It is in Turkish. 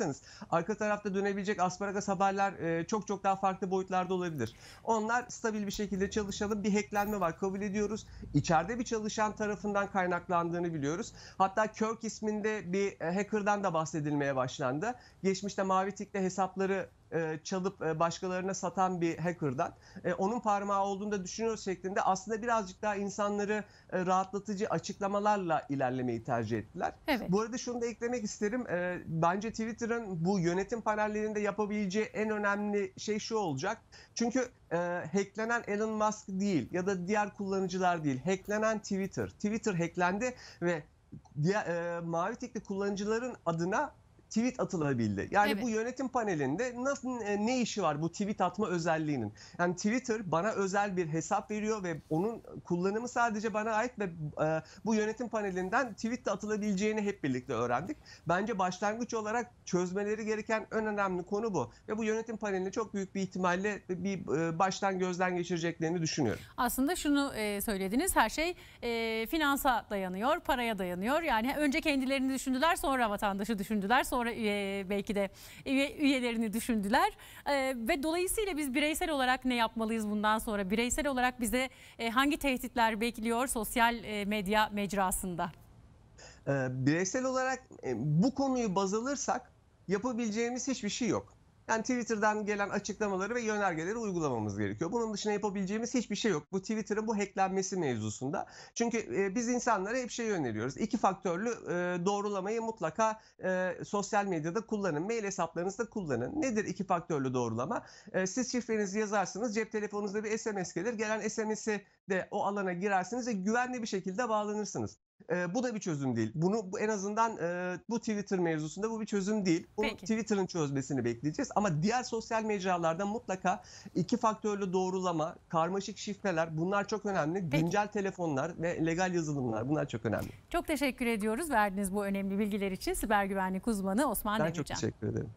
bakarsanız arka tarafta dönebilecek asparagas haberler e, çok çok daha farklı boyutlarda olabilir. Onlar stabil bir şekilde çalışalım. Bir hacklenme var kabul ediyoruz. İçeride bir çalışan tarafından kaynaklandığını biliyoruz. Hatta Kirk isminde bir e, hacker'dan da bahsedilmeye başlandı. Geçmişte mavi tikle hesapları e, çalıp e, başkalarına satan bir hacker'dan e, onun parmağı olduğunu da düşünüyor şeklinde aslında birazcık daha insanları rahatlatıcı açıklamalarla ilerlemeyi tercih ettiler. Evet. Bu arada şunu da eklemek isterim. bence Twitter'ın bu yönetim panellerinde yapabileceği en önemli şey şu olacak. Çünkü hacklenen Elon Musk değil ya da diğer kullanıcılar değil. Hacklenen Twitter. Twitter hacklendi ve diğer, mavi tikli kullanıcıların adına tweet atılabildi. Yani evet. bu yönetim panelinde nasıl e, ne işi var bu tweet atma özelliğinin? Yani Twitter bana özel bir hesap veriyor ve onun kullanımı sadece bana ait ve e, bu yönetim panelinden tweet de atılabileceğini hep birlikte öğrendik. Bence başlangıç olarak çözmeleri gereken en önemli konu bu ve bu yönetim panelini çok büyük bir ihtimalle bir e, baştan gözden geçireceklerini düşünüyorum. Aslında şunu e, söylediniz her şey e, finansa dayanıyor, paraya dayanıyor. Yani önce kendilerini düşündüler, sonra vatandaşı düşündüler, sonra sonra üye, belki de üye, üyelerini düşündüler. E, ve dolayısıyla biz bireysel olarak ne yapmalıyız bundan sonra? Bireysel olarak bize e, hangi tehditler bekliyor sosyal e, medya mecrasında? Ee, bireysel olarak e, bu konuyu baz alırsak yapabileceğimiz hiçbir şey yok. Yani Twitter'dan gelen açıklamaları ve yönergeleri uygulamamız gerekiyor. Bunun dışında yapabileceğimiz hiçbir şey yok. Bu Twitter'ın bu hacklenmesi mevzusunda. Çünkü e, biz insanlara hep şeyi öneriyoruz. İki faktörlü e, doğrulamayı mutlaka e, sosyal medyada kullanın. Mail hesaplarınızda kullanın. Nedir iki faktörlü doğrulama? E, siz şifrenizi yazarsınız. Cep telefonunuzda bir SMS gelir. Gelen SMS'i de o alana girersiniz ve güvenli bir şekilde bağlanırsınız. E, bu da bir çözüm değil. Bunu bu, en azından e, bu Twitter mevzusunda bu bir çözüm değil. Bunu Twitter'ın çözmesini bekleyeceğiz. Ama diğer sosyal mecralarda mutlaka iki faktörlü doğrulama, karmaşık şifreler bunlar çok önemli. Peki. Güncel telefonlar ve legal yazılımlar bunlar çok önemli. Çok teşekkür ediyoruz verdiğiniz bu önemli bilgiler için. Siber güvenlik uzmanı Osman Demircan. Ben Demircan. çok teşekkür ederim.